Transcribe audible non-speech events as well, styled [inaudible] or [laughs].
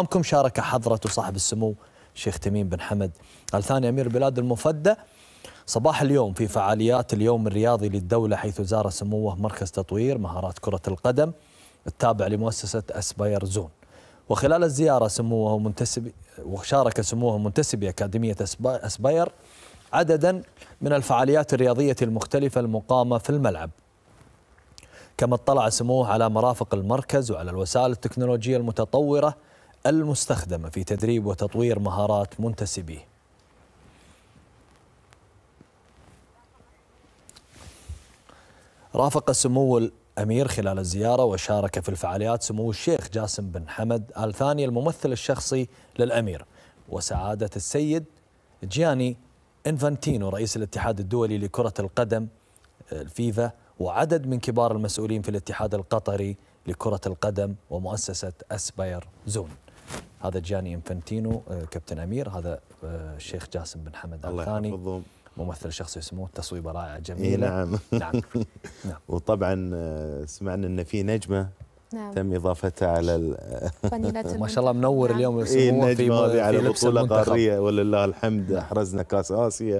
أمكم شارك حضرة صاحب السمو الشيخ تميم بن حمد قال ثاني أمير بلاد المفدى صباح اليوم في فعاليات اليوم الرياضي للدولة حيث زار سموه مركز تطوير مهارات كرة القدم التابع لمؤسسة أسباير زون وخلال الزيارة سموه منتسب وشارك سموه منتسبي أكاديمية أسباير عددا من الفعاليات الرياضية المختلفة المقامة في الملعب كما اطلع سموه على مرافق المركز وعلى الوسائل التكنولوجية المتطورة المستخدمة في تدريب وتطوير مهارات منتسبيه رافق سمو الأمير خلال الزيارة وشارك في الفعاليات سمو الشيخ جاسم بن حمد آل ثاني الممثل الشخصي للأمير وسعادة السيد جياني إنفانتينو رئيس الاتحاد الدولي لكرة القدم آه، الفيفا وعدد من كبار المسؤولين في الاتحاد القطري لكرة القدم ومؤسسة أسباير زون هذا جاني انفنتينو آه، كابتن امير هذا آه، الشيخ جاسم بن حمد الله الثاني ممثل شخصي اسمه تصويبه رائعه جميله إيه نعم نعم, [laughs] نعم. وطبعا آه، سمعنا ان في نجمه نعم. تم اضافتها على [laughs] ما شاء الله منور نعم. اليوم إيه النجمه في, في على بطوله قاريه ولله الحمد نعم. احرزنا كاس اسيا